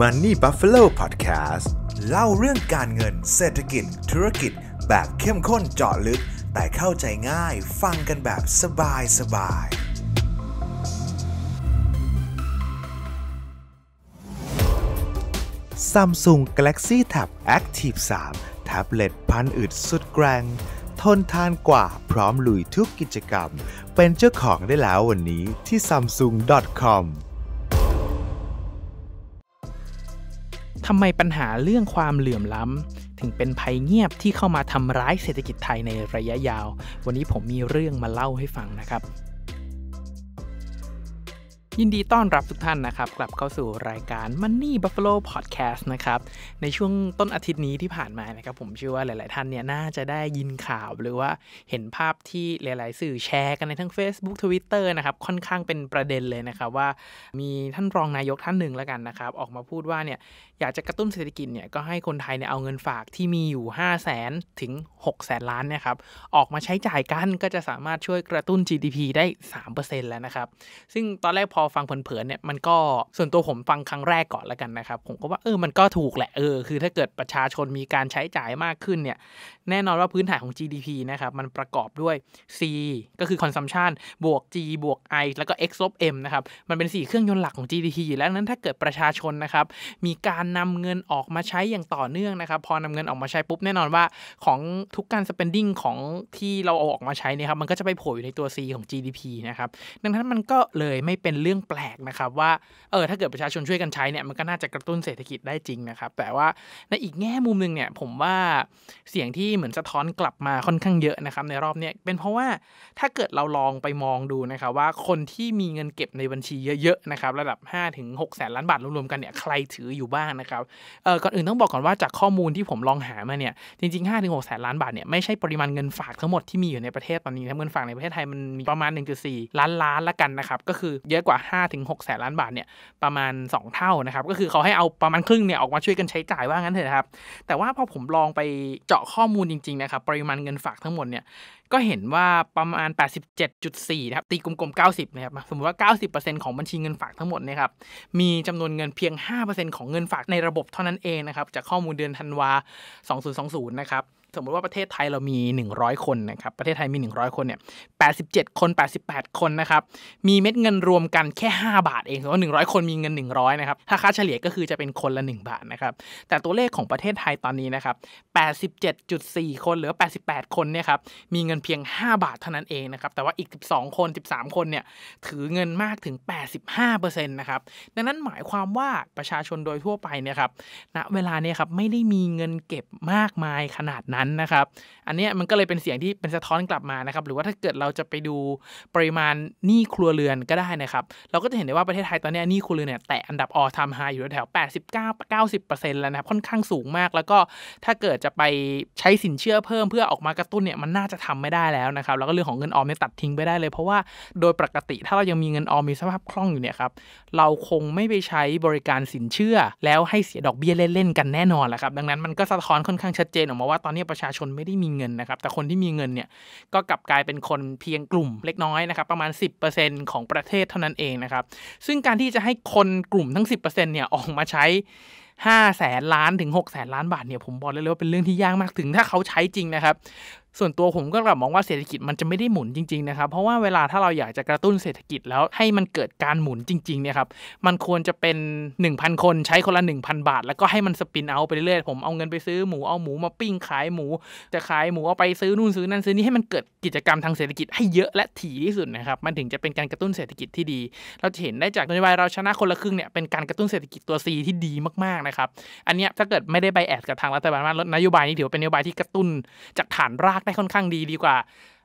Money Buffalo Podcast เล่าเรื่องการเงินเศรษฐกิจธุรกิจแบบเข้มข้นเจาะลึก แต่เข้าใจง่ายฟังกันแบบสบายสบายซัมซุง Galaxy Tab Active 3 แท็บเล็ตพันอึดสุดแกร่งทนทานกว่าพร้อมลุยทุกกิจกรรม เป็นเจ้าของได้แล้ววันนี้ที่ samsung.com ทำไมปัญหาเรื่องความเหลื่อมล้ำ ถึงเป็นภัยเงียบที่เข้ามาทำร้ายเศรษฐกิจไทยในระยะยาว วันนี้ผมมีเรื่องมาเล่าให้ฟังนะครับยินดีต้อนรับทุกท่านนะครับ กลับเข้าสู่รายการ Money Buffalo Podcast นะครับในช่วงต้นอาทิตย์นี้ที่ผ่านมานะครับ ผมเชื่อว่าหลายๆท่านเนี่ยน่าจะได้ยินข่าวหรือว่าเห็นภาพที่ หลายๆสื่อแชร์กันในทั้ง Facebook Twitter นะครับค่อนข้างเป็นประเด็นเลยนะครับว่ามีท่านรองนายกท่านหนึ่งแล้วกันนะครับออกมาพูดว่าเนี่ยอยากจะกระตุ้นเศรษฐกิจเนี่ยก็ให้คนไทยเนี่ยเอาเงินฝากที่มีอยู่5 0 0แสนถึง6แสนล้านนะครับออกมาใช้จ่ายกันก็จะสามารถช่วยกระตุ้น GDP ได้3%แล้วนะครับซึ่งตอนแรกพออฟังเผินๆเนี่ยมันก็ส่วนตัวผมฟังครั้งแรกก่อนแล้วกันนะครับ ผมก็ว่าเออ มันก็ถูกแหละเออคือถ้าเกิดประชาชนมีการใช้จ่ายมากขึ้นเนี่ยแน่นอนว่าพื้นฐานของ GDP นะครับมันประกอบด้วย C ก็คือ consumption บวก G บวก I แล้วก็ X ลบ M นะครับมันเป็น 4 เครื่องยนต์หลักของ GDP อยู่แล้วนั้นถ้าเกิดประชาชนนะครับมีการนำเงินออกมาใช้อย่างต่อเนื่องนะครับพอนำเงินออกมาใช้ปุ๊บแน่นอนว่าของทุกการ spending ของที่เราเอาออกมาใช้นี่ครับมันก็จะไปโผล่อยู่ในตัว C ของ GDP นะครับดังนั้นมันก็เลยไม่เป็นเรื่องรื่องแปลกนะครับว่าเออถ้าเกิดประชาชนช่วยกันใช้เนี่ยมันก็น่าจะกระตุ้นเศรษฐกิจได้จริงนะครับแต่ว่าในอีกแง่มุมนึงเนี่ยผมว่าเสียงที่เหมือนสะท้อนกลับมาค่อนข้างเยอะนะครับในรอบเนี่ยเป็นเพราะว่าถ้าเกิดเราลองไปมองดูนะครับว่าคนที่มีเงินเก็บในบัญชีเยอะๆนะครับระดับ5ถึงหกแสนล้านบาทรวมๆกันเนี่ยใครถืออยู่บ้างนะครับเออก่อนอื่นต้องบอกก่อนว่าจากข้อมูลที่ผมลองหามาเนี่ยจริงๆ5ถึงหกแสนล้านบาทเนี่ยไม่ใช่ปริมาณเงินฝากทั้งหมดที่มีอยู่ในประเทศตอนนี้นะเงินฝากในประเทศไทยมันมีประมาณ1.4ล้านล้านละกันนะครับก็คือเยอะกว่าห้าถึงหกแสนล้านบาทเนี่ยประมาณ 2 เท่านะครับ ก็คือเขาให้เอาประมาณครึ่งเนี่ยออกมาช่วยกันใช้จ่ายว่างั้นเถอะครับ แต่ว่าพอผมลองไปเจาะข้อมูลจริงๆนะครับปริมาณเงินฝากทั้งหมดเนี่ยก็เห็นว่าประมาณ 87.4 นะครับ ตีกลมๆ 90 นะครับ สมมติว่า 90%ของบัญชีเงินฝากทั้งหมดนะครับ มีจำนวนเงินเพียง 5%ของเงินฝากในระบบเท่านั้นเองนะครับ จากข้อมูลเดือนธันวา 2020 นะครับ สมมติว่าประเทศไทยเรามี 100 คนนะครับ ประเทศไทยมี 100 คน เนี่ย 87 คน 88 คนนะครับ มีเม็ดเงินรวมกันแค่ 5 บาทเอง สมมติว่า 100 คนมีเงิน 100 นะครับ ถ้าค่าเฉลี่ยก็คือจะเป็นคนละ 1 บาทนะครับ แต่ตัวเลขของประเทศไทยตอนนี้นะครับ 87.4 คนหรือ 88 คน เนี่ยครับ มีเงินเพียง 5 บาทเท่านั้นเองนะครับ แต่ว่าอีก 12 คน 13 คนเนี่ยถือเงินมากถึง 85%นะครับดังนั้นหมายความว่าประชาชนโดยทั่วไปเนี่ยครับณเวลาเนี่ยครับไม่ได้มีเงินเก็บมากมายขนาดนั้นนะครับ อันนี้มันก็เลยเป็นเสียงที่เป็นสะท้อนกลับมานะครับ หรือว่าถ้าเกิดเราจะไปดูปริมาณหนี้ครัวเรือนก็ได้นะครับ เราก็จะเห็นได้ว่าประเทศไทยตอนนี้หนี้ครัวเรือนเนี่ยแตะอันดับออทามไฮอยู่แถว89 90แล้วนะครับค่อนข้างสูงมากแล้วก็ถ้าเกิดจะไปใช้สินเชื่อเพิ่ม เพื่อออกมากระตุ้นเนี่ยมันน่าจะทำไม่ได้แล้วนะครับแล้วก็เรื่องของเงินออมเนี่ยตัดทิ้งไปได้เลย เพราะว่าโดยปกติถ้าเรายังมีเงินออมมีสภาพคล่องอยู่เนี่ยครับเราคงไม่ไปใช้บริการสินเชื่อแล้วให้เสียดอกเบี้ยเล่นๆกันแน่นอนแหละครับดังนั้นมันก็สะท้อนค่อนข้างชัดเจนออกมาว่าตอนนี้ประชาชนไม่ได้มีเงินนะครับแต่คนที่มีเงินเนี่ยก็กลับกลายเป็นคนเพียงกลุ่มเล็กน้อยนะครับประมาณ 10%ของประเทศเท่านั้นเองนะครับซึ่งการที่จะให้คนกลุ่มทั้ง 10%เนี่ยออกมาใช้5แสนล้านถึง6แสนล้านบาทเนี่ยผมบอกเลยว่าเป็นเรื่องที่ยากมากถึงถ้าเขาใช้จริงนะครับส่วนตัวผมก็กลับมองว่าเศรษฐกิจมันจะไม่ได้หมุนจริงๆนะครับเพราะว่าเวลาถ้าเราอยากจะกระตุ้นเศรษฐกิจแล้วให้มันเกิดการหมุนจริงๆเนี่ยครับมันควรจะเป็น 1,000 คนใช้คนละ 1,000 บาท แล้วก็ให้มันสปินเอาไปเรื่อยๆผมเอาเงินไปซื้อหมูเอาหมูมาปิ้งขายหมู จะขายหมูเอาไปซื้อนู่นซื้อนั่นซื้อนี่ให้มันเกิดกิจกรรมทางเศรษฐกิจ ให้เยอะและถี่ที่สุดนะครับมันถึงจะเป็นการกระตุ้นเศรษฐกิจที่ดี เราจะเห็นได้จากนโยบายเราชนะคนละครึ่งเนี่ยเป็นการกระตุ้นเศรษฐกิจตัว C ที่ดีมากๆนะครับอันนี้ถ้าเกิดไม่ได้ไปแอดกับทางรัฐบาลว่านโยบายนี้ถือเป็นนโยบายที่กระตุ้นจากฐานรากกได้ค่อนข้างดีดีกว่า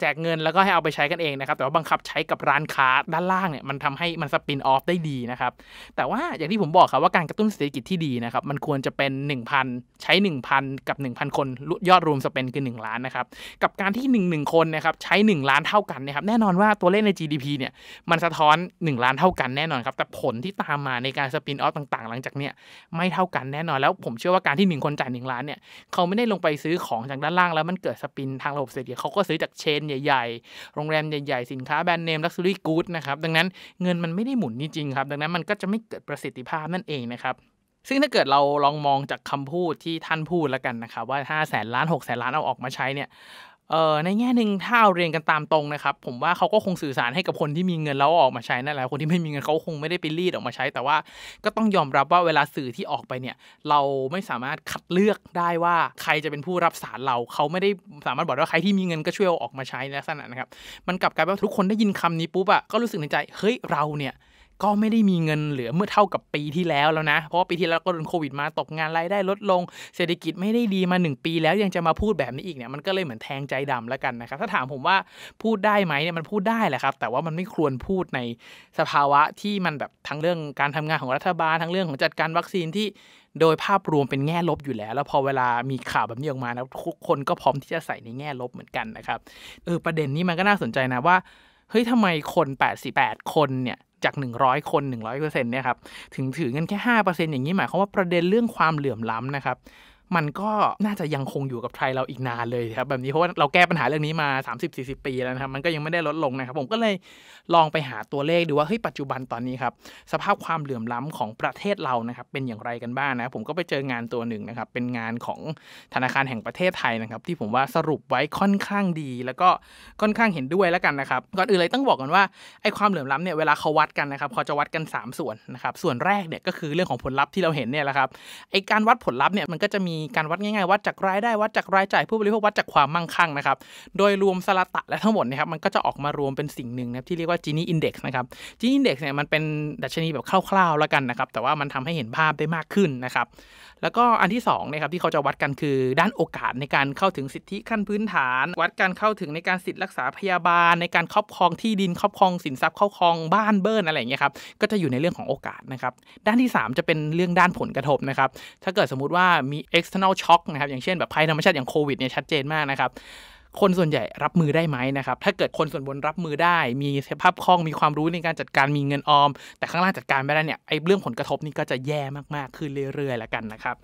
แจกเงินแล้วก็ให้เอาไปใช้กันเองนะครับแต่ว่าบังคับใช้กับร้านค้าด้านล่างเนี่ยมันทำให้มันสปินออฟได้ดีนะครับ แต่ว่าอย่างที่ผมบอกครับว่าการกระตุ้นเศรษฐกิจที่ดีนะครับมันควรจะเป็น 1,000 ใช้ 1,000กับ 1,000คน ยอดรวมสเปนคือ1 ล้านนะครับกับการที่ 1 1 คนนะครับใช้ 1 ล้านเท่ากันนะครับแน่นอนว่าตัวเลขใน GDP เนี่ยมันสะท้อน 1 ล้านเท่ากันแน่นอนครับแต่ผลที่ตามมาในการสปินออฟต่างๆหลังจากเนี้ยไม่เท่ากันแน่นอนแล้ว ผมเชื่อว่าการที่ 1 คนจ่าย1ล้านเนี่ยเขาไม่ได้ลงไปซื้อของจากด้านล่างแล้วมันเกิดสปินทางระบบเศรษฐกิจเขาก็ซื้อจากเชน ใหญ่ๆ โรงแรมใหญ่ๆ สินค้าแบรนด์เนมลักซ์รี่กู๊ดนะครับดังนั้นเงินมันไม่ได้หมุนจริงๆครับดังนั้นมันก็จะไม่เกิดประสิทธิภาพนั่นเองนะครับซึ่งถ้าเกิดเราลองมองจากคำพูดที่ท่านพูดแล้วกันนะครับว่า5้าแสนล้าน6กแสนล้านเอาออกมาใช้เนี่ยเอ่อในแง่หนึ่งถ้าเอาเรียนกันตามตรงนะครับผมว่าเขาก็คงสื่อสารให้กับคนที่มีเงินแล้วออกมาใช้นั่นแหละคนที่ไม่มีเงินเขาคงไม่ได้ไปรีดออกมาใช้ แต่ว่า ก็ต้องยอมรับว่าเวลาสื่อที่ออกไปเนี่ยเราไม่สามารถคัดเลือกได้ว่าใครจะเป็นผู้รับสารเราเขาไม่ได้สามารถบอกว่าใครที่มีเงินก็ช่วยเอาออกมาใช้ลักษณะนะครับ มันกลับกลายเป็นว่าทุกคนได้ยินคำนี้ปุ๊บอะก็รู้สึกในใจเฮ้ยเราเนี่ยก็ไม่ได้มีเงินเหลือเมื่อเท่ากับปีที่แล้วแล้วนะ เพราะปีที่แล้วก็โดนโควิดมาตกงานรายได้ลดลง เศรษฐกิจไม่ได้ดีมา 1 ปีแล้วยังจะมาพูดแบบนี้อีกเนี่ยมันก็เลยเหมือนแทงใจดำแล้วกันนะครับถ้าถามผมว่าพูดได้ไหมเนี่ยมันพูดได้แหละครับ แต่ว่ามันไม่ควรพูดในสภาวะที่มันแบบทั้งเรื่องการทำงานของรัฐบาลทั้งเรื่องของจัดการวัคซีนที่โดยภาพรวมเป็นแง่ลบอยู่แล้ว แล้วพอเวลามีข่าวแบบนี้ออกมานะทุกคนก็พร้อมที่จะใส่ในแง่ลบเหมือนกันนะครับเออประเด็นนี้มันก็น่าสนใจนะว่าเฮ้ย ทำไมคน 88 คน เนี่ย จาก 100 คน 100%เนี่ยครับ ถึงถือเงินแค่ 5%อย่างนี้หมายความว่าประเด็นเรื่องความเหลื่อมล้ำนะครับมันก็น่าจะยังคงอยู่กับไทยเราอีกนานเลยครับแบบนี้เพราะว่าเราแก้ปัญหาเรื่องนี้มา 30-40 ปีแล้วนะครับมันก็ยังไม่ได้ลดลงนะครับผมก็เลยลองไปหาตัวเลขดูว่าเฮ้ยปัจจุบันตอนนี้ครับสภาพความเหลื่อมล้ำของประเทศเรานะครับเป็นอย่างไรกันบ้างนะผมก็ไปเจองานตัวหนึ่งนะครับเป็นงานของธนาคารแห่งประเทศไทยนะครับ ที่ผมว่าสรุปไว้ค่อนข้างดี แล้วก็ค่อนข้างเห็นด้วยแล้วกันนะครับก่อนอื่นเลยต้องบอกกันว่าไอ้ความเหลื่อมล้ำเนี่ยเวลาเขาวัดกันนะครับเขาจะวัดกัน 3 ส่วนนะครับส่วนแรกเนี่ยก็คือเรื่องของผลลัพธ์ที่เราเห็นเนี่ยแหละครับไอ้การวัดผลลัพธ์เนี่ยมันก็จะมีีการวัดง่ายๆ วัดจากรายได้วัดจากรายจ่ายผู้บริโภควัดจากความมั่งคั่งนะครับโดยรวมสลาตะและทั้งหมดนะครับมันก็จะออกมารวมเป็นสิ่งหนึ่งนะที่เรียกว่า Gini Index นะครับ Gini Index เนี่ยมันเป็นดัชนีแบบคร่าวๆแล้วกันนะครับแต่ว่ามันทำให้เห็นภาพได้มากขึ้นนะครับแล้วก็อันที่2นะครับที่เขาจะวัดกันคือด้านโอกาสในการเข้าถึงสิทธิขั้นพื้นฐาน วัดการเข้าถึงในการสิทธิรักษาพยาบาลในการครอบครองที่ดินครอบครองสินทรัพย์ครอบครองบ้านเบิ์นอะไรอย่างเงี้ยครับก็จะอยู่ในเรื่องของโอกาสนะครับด้านที่ 3 จะเป็นเรื่องด้านผลกระทบนะครับถ้าเกิดสมมติว่ามี ex external shock นะครับอย่างเช่นแบบภัยธรรมชาติอย่างโควิดเนี่ยชัดเจนมากนะครับ คนส่วนใหญ่รับมือได้ไหมนะครับ ถ้าเกิดคนส่วนบนรับมือได้ มีสภาพคล่อง มีความรู้ในการจัดการมีเงินออม แต่ข้างล่างจัดการไม่ได้เนี่ยไอ้เรื่องผลกระทบนี่ก็จะแย่มากๆขึ้นเรื่อยๆแล้วกันนะครับ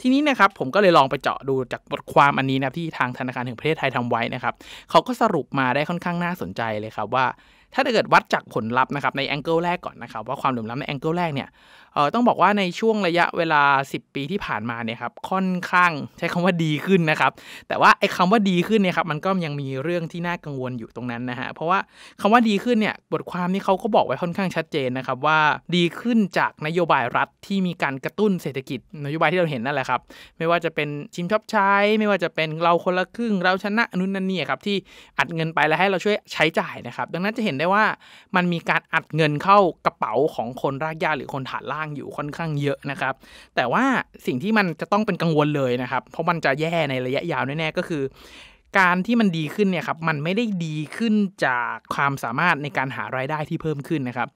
ทีนี้นะครับผมก็เลยลองไปเจาะดูจากบทความอันนี้นะที่ทางธนาคารแห่งประเทศไทยทำไว้นะครับเขาก็สรุปมาได้ค่อนข้างน่าสนใจเลยครับว่าถ้าเกิดวัดจากผลลัพธ์นะครับในแองเกิลแรกก่อนนะครับว่าความเหลื่อมล้ำในแองเกิลแรกเนี่ยต้องบอกว่าในช่วงระยะเวลา 10 ปีที่ผ่านมาเนี่ยครับค่อนข้างใช้คำว่าดีขึ้นนะครับแต่ว่าไอ้คำว่าดีขึ้นเนี่ยครับมันก็ยังมีเรื่องที่น่ากังวลอยู่ตรงนั้นนะฮะเพราะว่าคำว่าดีขึ้นเนี่ยบทความนี้เขาก็บอกไว้ค่อนข้างชัดเจนนะครับว่าดีขึ้นจากนโยบายรัฐที่มีการกระตุ้นเศรษฐกิจนโยบายที่เราเห็นนั่นแหละครับไม่ว่าจะเป็นชิมช็อปใช้ ไม่ว่าจะเป็นเราคนละครึ่งเราชนะอนุนันนี่ครับที่อัดเงินไปแล้วให้เราช่วยใช้จ่ายนะครับ ดังนั้นจะเห็นได้ว่ามันมีการอัดเงินเข้ากระเป๋าของคนรากหญ้าหรือคนฐานล่างอยู่ค่อนข้างเยอะนะครับ แต่ว่าสิ่งที่มันจะต้องเป็นกังวลเลยนะครับ เพราะมันจะแย่ในระยะยาวแน่ๆก็คือการที่มันดีขึ้นเนี่ยครับมันไม่ได้ดีขึ้นจากความสามารถในการหารายได้ที่เพิ่มขึ้นนะครับ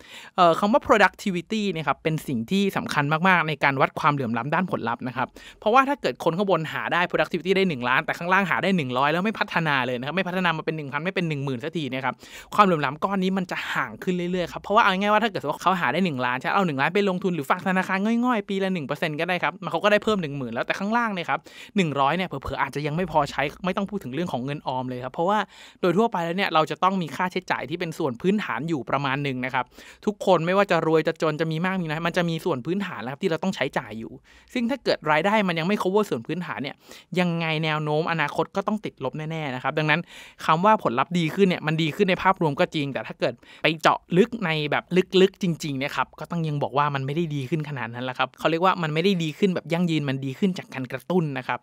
คำว่า productivity เนี่ยครับเป็นสิ่งที่สำคัญมาก ๆ ในการวัดความเหลื่อมล้ำด้านผลลัพธ์นะครับ เพราะว่าถ้าเกิดคนข้างบนหาได้ productivity ได้ 1 ล้านแต่ข้างล่างหาได้ 100 แล้วไม่พัฒนาเลยนะครับไม่พัฒนามาเป็น1,000ไม่เป็น1 0,000สักทีนะครับความเหลื่อมล้าก้อนนี้มันจะห่างขึ้นเรื่อย ๆ ครับเพราะว่าเอาง่ายว่าถ้าเกิดว่าเขาหาได้1ล้านใช่เอาหนึ่งล้านไปลงทุนหรือฝากธนาคารง่อยๆ ปีละ1%ก็ได้ครับเขาก็ได้เพิ่ม 1 0,000 แล้วแต่ข้างล่างเนี่ยครับ100เนี่ยเผอๆอาจจะยังไม่พอใช้ไม่ต้องพูดถึงเรื่องรื่องของเงินออมเลยครับ เพราะว่าโดยทั่วไปแล้วเนี่ยเราจะต้องมีค่าใช้จ่ายที่เป็นส่วนพื้นฐานอยู่ประมาณหนึ่งนะครับ ทุกคนไม่ว่าจะรวยจะจนจะมีมากมีน้อยมันจะมีส่วนพื้นฐานนะครับที่เราต้องใช้จ่ายอยู่ ซึ่งถ้าเกิดรายได้มันยังไม่ cover ส่วนพื้นฐานเนี่ยยังไงแนวโน้มอนาคตก็ต้องติดลบแน่ๆนะครับดังนั้นคำว่าผลลัพธ์ดีขึ้นเนี่ยมันดีขึ้นในภาพรวมก็จริง แต่ถ้าเกิดไปเจาะลึกในแบบลึกๆจริงๆเนี่ยครับก็ต้องยังบอกว่ามันไม่ได้ดีขึ้นขนาดนั้นแหละครับเขาเรียกว่ามันไม่ได้ดีขึ้นแบบยั่งยืนมันดีขึ้นจากการกระตุ้นนะครับ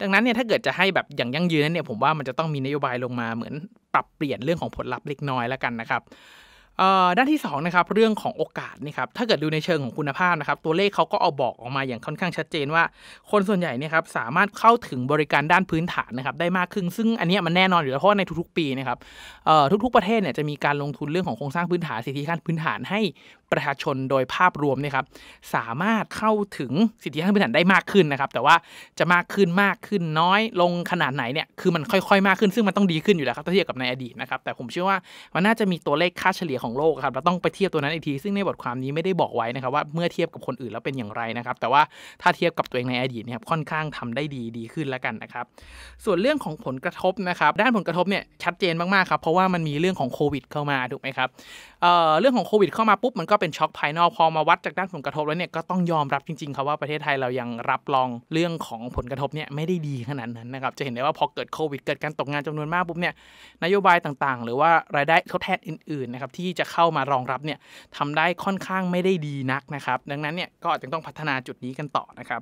ดังนั้นเนี่ยถ้าเกิดจะให้แบบอย่างยั่งยืนนเนี่ยผมว่ามันจะต้องมีนโยบายลงมาเหมือนปรับเปลี่ยนเรื่องของผลลัพธ์เล็กน้อยแล้วกันนะครับด้านที่2นะครับเรื่องของโอกาสนี่ครับถ้าเกิดดูในเชิงของคุณภาพนะครับตัวเลขเขาก็เอาบอกออกมาอย่างค่อนข้างชัดเจนว่า คนส่วนใหญ่เนี่ยครับสามารถเข้าถึงบริการด้านพื้นฐานนะครับ ได้มากขึ้นซึ่งอันนี้มันแน่นอนอยู่แล้วเพราะในทุกๆปีนะครับทุกๆประเทศเนี่ยจะมีการลงทุนเรื่องของโครงสร้างพื้นฐานสิทธิขั้นพื้นฐานให้ประชาชนโดยภาพรวมเนี่ยครับสามารถเข้าถึงสิทธิขั้นพื้นฐานได้มากขึ้นนะครับแต่ว่าจะมากขึ้นมากขึ้นน้อยลงขนาดไหนเนี่ยคือมันค่อยๆมากขึ้น ซึ่งมันต้องดีขึ้นอยู่แล้วครับเทียบกับในอดีตนะครับแต่ผมเชื่อว่ามันน่าจะมีตัวเลขค่าเฉลี่ยของโลกครับเราต้องไปเทียบตัวนั้นอีกที ซึ่งในบทความนี้ไม่ได้บอกไว้นะครับว่าเมื่อเทียบกับคนอื่นแล้วเป็นอย่างไรนะครับแต่ว่าถ้าเทียบกับตัวเองในอดีตเนี่ยค่อนข้างทำได้ดีดีขึ้นแล้วกันนะครับ ส่วนเรื่องของผลกระทบนะครับด้านผลกระทบเนี่ยชัดเจนมากๆครับเพราะว่ามันมีเรื่องของโควิดเข้ามาถูกไหมครับเเรื่องของโควิด เข้ามาปุ๊บมันก็เเป็นช็อคภายนอกพอมาวัดจากด้านผลกระทบแล้วเนี่ยก็ต้องยอมรับจริง ๆครับว่าประเทศไทยเรายังรับรองเรื่องของผลกระทบเนี่ยไม่ได้ดีขนาดนั้นนะครับจะเห็นได้ว่าพอเกิดโควิดเกิดการตกงานจำนวนมากปุ๊บเนี่ยนโยบายต่างๆ หรือว่ารายได้ทดแทนอื่นๆนะครับที่จะเข้ามารองรับเนี่ยทำได้ค่อนข้างไม่ได้ดีนักนะครับดังนั้นเนี่ยก็จึงต้องพัฒนาจุดนี้กันต่อนะครับ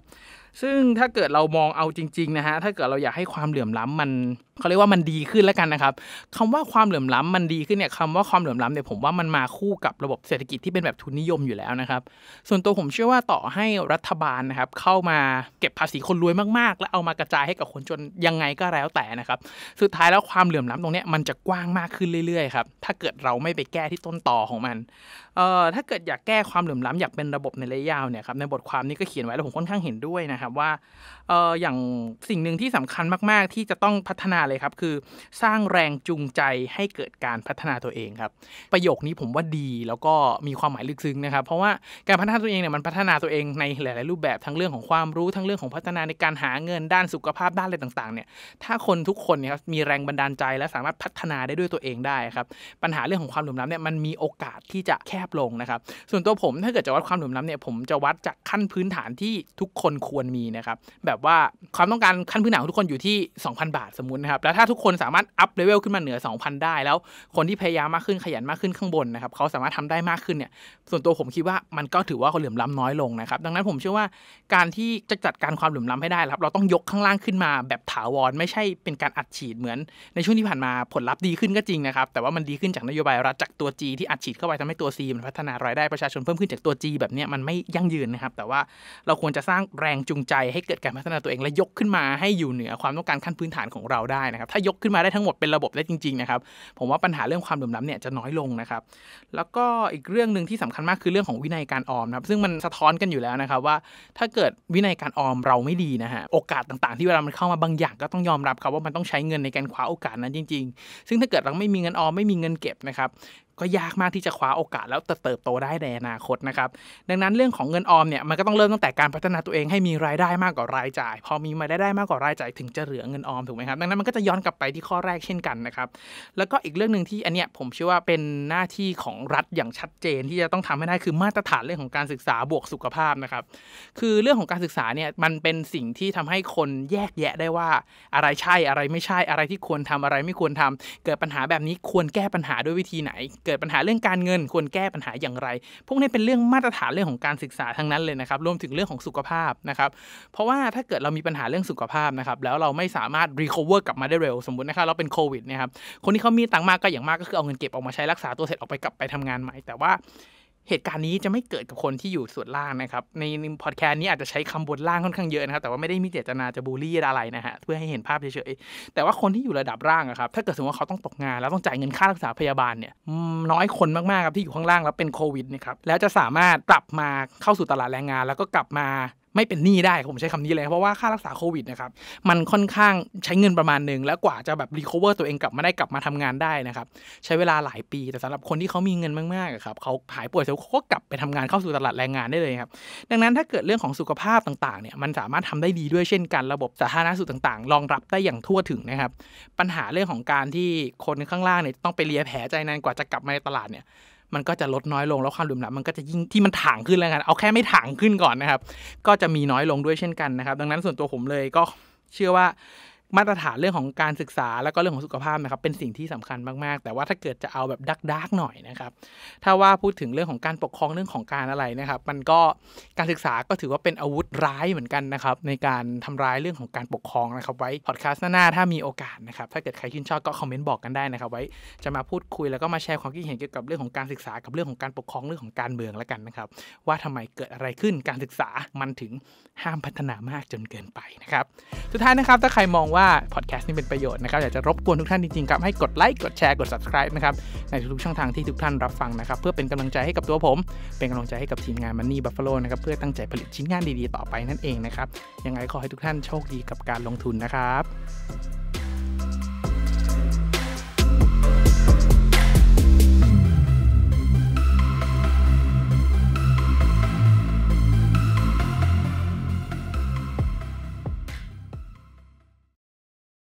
ซึ่งถ้าเกิดเรามองเอาจริงๆนะฮะถ้าเกิดเราอยากให้ความเหลื่อมล้ำมันเขาเรียกว่ามันดีขึ้นแล้วกันนะครับคำว่าความเหลื่อมล้ำมันดีขึ้นเนี่ยคำว่าความเหลื่อมล้ำเนี่ยผมว่ามันมาคู่กับระบบเศรษฐกิจที่เป็นแบบทุนนิยมอยู่แล้วนะครับ ส่วนตัวผมเชื่อว่าต่อให้รัฐบาลนะครับเข้ามาเก็บภาษีคนรวยมากๆ แล้วเอามากระจายให้กับคนจนยังไงก็แล้วแต่นะครับสุดท้ายแล้วความเหลื่อมล้ำตรงนี้มันจะกว้างมากขึ้นเรื่อยๆครับถ้าเกิดเราไม่ไปแก้ที่ต้นต่อของมันเอ่อถ้าเกิดอยากแก้ความเหลื่อมล้ำ อยากเป็นระบบในระยะยาวเนี่ยครับในบทความนี้ก็เขียนไว้แล้วผมค่อนข้างเห็นด้วยนะครับว่าเอออย่างสิ่งหนึ่งที่สำคัญมาก ๆ ที่จะต้องพัฒนาเลยครับ คือสร้างแรงจูงใจให้เกิดการพัฒนาตัวเองครับ ประโยคนี้ผมว่าดีแล้วก็มีความหมายลึกซึ้งนะครับ เพราะว่าการพัฒนาตัวเองเนี่ยมันพัฒนาตัวเองในหลาย ๆ รูปแบบทั้งเรื่องของความรู้ทั้งเรื่องของพัฒนาในการหาเงินด้านสุขภาพด้านอะไรต่าง ๆ เนี่ยถ้าคนทุกคนเนี่ยมีแรงบันดาลใจ และสามารถพัฒนาได้ด้วยตัวเองได้ครับปัญหาเรื่องของความหลืมล้ำเนี่ยมันมีโอกาสที่จะแคบลงนะครับ ส่วนตัวผมถ้าเกิดจะวัดความหลืมล้ำเนี่ยผมจะวัดจากขั้นพื้นฐาน ที่ทุกคนควรมีนะครับแบบว่าความต้องการขั้นพื้นฐานของทุกคนอยู่ที่ 2,000 บาทสมมุตินะครับ แล้วถ้าทุกคนสามารถอัพเลเวลขึ้นมาเหนือ 2,000 ได้ แล้วคนที่พยายามมากขึ้นขยันมากขึ้นข้างบนนะครับเขาสามารถทำได้มากขึ้นเนี่ยส่วนตัวผมคิดว่ามันก็ถือว่าเขาเหลื่อมล้าน้อยลงนะครับดังนั้นผมเชื่อว่าการที่จะจัดการความเหลื่อมล้าให้ได้ครับเราต้องยกข้างล่างขึ้นมาแบบถาวรไม่ใช่เป็นการอัดฉีดเหมือน ในช่วงที่ผ่านมาผลลัพธ์ดีขึ้นก็จริงนะครับแต่ว่ามันดีขึ้นจากนโยบายรัฐจากตัว G ที่อัดฉีดเข้าไปทำให้ตัว C มันพัฒนารายได้ประชาชนเพิ่มขึ้นจากตัว G แบบนี้มันไม่ยั่งยืนนะครับแต่ว่าเราควรจะสร้างแรงจูงงใจให้เกิดการพัฒนาตัวเองและยกขึ้นมาให้อยู่เหนือ ความต้องการขั้นพื้นฐานของเราได้นะครับ ถ้ายกขึ้นมาได้ทั้งหมดเป็นระบบได้จริงๆนะครับผมว่าปัญหาเรื่องความเหลื่อมล้ำเนี่ยจะน้อยลงนะครับ แล้วก็อีกเรื่องหนึ่งที่สำคัญมากคือเรื่องของวินัยการออมนะครับ ซึ่งมันสะท้อนกันอยู่แล้วนะครับว่า ถ้าเกิดวินัยการออมเราไม่ดีนะฮะโอกาสต่างๆ ที่เวลามันเข้ามาบางอย่างก็ต้องยอมรับครับว่ามันต้องใช้เงินในการคว้าโอกาสนั้นจริง ๆ ซึ่งถ้าเกิดเราไม่มีเงินออมไม่มีเงินเก็บนะครับก็ยากมากที่จะคว้าโอกาสแล้วเติบโตได้ในอนาคตนะครับดังนั้นเรื่องของเงินออมเนี่ยมันก็ต้องเริ่มตั้งแต่การพัฒนาตัวเองให้มีรายได้มากกว่ารายจ่ายพอมีรายได้มากกว่ารายจ่ายถึงจะเหลือเงินออมถูกไหมครับดังนั้นมันก็จะย้อนกลับไปที่ข้อแรกเช่นกันนะครับแล้วก็อีกเรื่องหนึ่งที่อันเนี้ยผมเชื่อว่าเป็นหน้าที่ของรัฐอย่างชัดเจนที่จะต้องทำให้ได้คือมาตรฐานเรื่องของการศึกษาบวกสุขภาพนะครับคือเรื่องของการศึกษาเนี่ยมันเป็นสิ่งที่ทำให้คนแยกแยะได้ว่าอะไรใช่อะไรไม่ใช่อะไรที่ควรทำอะไรไม่ควรทำ เกิดปัญหาแบบนี้ควรแก้ปัญหาด้วยวิธีไหนเกิดปัญหาเรื่องการเงินควรแก้ปัญหาอย่างไร พวกนี้เป็นเรื่องมาตรฐานเรื่องของการศึกษาทั้งนั้นเลยนะครับ รวมถึงเรื่องของสุขภาพนะครับ เพราะว่าถ้าเกิดเรามีปัญหาเรื่องสุขภาพนะครับ แล้วเราไม่สามารถรีคอเวอร์กลับมาได้เร็ว สมมตินะครับเราเป็นโควิดนะครับ คนที่เขามีตังมากก็อย่างมากก็คือเอาเงินเก็บออกมาใช้รักษาตัวเสร็จออกไปกลับไปทำงานใหม่ แต่ว่าเหตุการณ์นี้จะไม่เกิดกับคนที่อยู่ส่วนล่างนะครับ ในพอดแคสต์นี้อาจจะใช้คำบนล่างค่อนข้างเยอะนะครับแต่ว่าไม่ได้มีเจตนาจะบูลลี่อะไรนะฮะ เพื่อให้เห็นภาพเฉยๆ แต่ว่าคนที่อยู่ระดับล่างอะครับถ้าเกิดสมมติว่าเขาต้องตกงานแล้วต้องจ่ายเงินค่ารักษาพยาบาลเนี่ยน้อยคนมากๆครับที่อยู่ข้างล่างแล้วเป็นโควิดนะครับแล้วจะสามารถกลับมาเข้าสู่ตลาดแรงงาน แล้วก็กลับมาไม่เป็นหนี้ได้ผมใช้คำนี้เลย เพราะว่าค่ารักษาโควิดนะครับมันค่อนข้างใช้เงินประมาณหนึ่งแล้วกว่าจะแบบรีคอเวอร์ตัวเองกลับมาได้กลับมาทำงานได้นะครับใช้เวลาหลายปี แต่สำหรับคนที่เขามีเงินมากๆครับเขาหายป่วยเสร็จเขาก็กลับไปทำงานเข้าสู่ตลาดแรงงานได้เลยครับดังนั้นถ้าเกิดเรื่องของสุขภาพต่างๆเนี่ยมันสามารถทำได้ดีด้วยเช่น กันระบบสาธารณสุขต่างๆรองรับได้อย่างทั่วถึงนะครับปัญหาเรื่องของการที่คนข้างล่างเนี่ยต้องไปเลียแผลใจนานกว่าจะกลับมาในตลาดเนี่ยมันก็จะลดน้อยลงแล้วความหลุมหลับมันก็จะยิ่งที่มันถางขึ้นแล้วกันเอาแค่ไม่ถางขึ้นก่อนนะครับ ก็จะมีน้อยลงด้วยเช่นกันนะครับ ดังนั้นส่วนตัวผมเลยก็เชื่อว่ามาตรฐานเรื่องของการศึกษาแล้วก็เรื่องของสุขภาพนะครับเป็นสิ่งที่สำคัญมาก ๆ แต่ว่าถ้าเกิดจะเอาแบบดักดักหน่อยนะครับถ้าว่าพูดถึงเรื่องของการปกครองเรื่องของการอะไรนะครับ มันก็การศึกษาก็ถือว่าเป็นอาวุธร้ายเหมือนกันนะครับในการทำร้ายเรื่องของการปกครองนะครับไว้พอดแคสต์หน้าถ้ามีโอกาสนะครับ ถ้าเกิดใครชื่นชอบก็คอมเมนต์บอกกันได้นะครับไว้จะมาพูดคุยแล้วก็มาแชร์ความคิดเห็นเกี่ยวกับเรื่องของการศึกษากับเรื่องของการปกครองเรื่องของการเมืองแล้วกันนะครับว่าทำไมเกิดอะไรขึ้นการศึกษามันถึงห้ามพัฒนามากจนเกินไปนะครับสุดท้ายนะครับถ้าใครมองว่าว่าพอดแคสต์นี้เป็นประโยชน์นะครับอยากจะรบกวนทุกท่านจริงๆครับให้กดไลค์กดแชร์กด subscribe นะครับในทุกช่องทางที่ทุกท่านรับฟังนะครับ เพื่อเป็นกำลังใจให้กับตัวผม เป็นกำลังใจให้กับทีมงานมันนี่บัฟฟาโลนะครับเพื่อตั้งใจผลิตชิ้นงานดีๆต่อไปนั่นเองนะครับ ยังไงขอให้ทุกท่านโชคดีกับการลงทุนนะครับ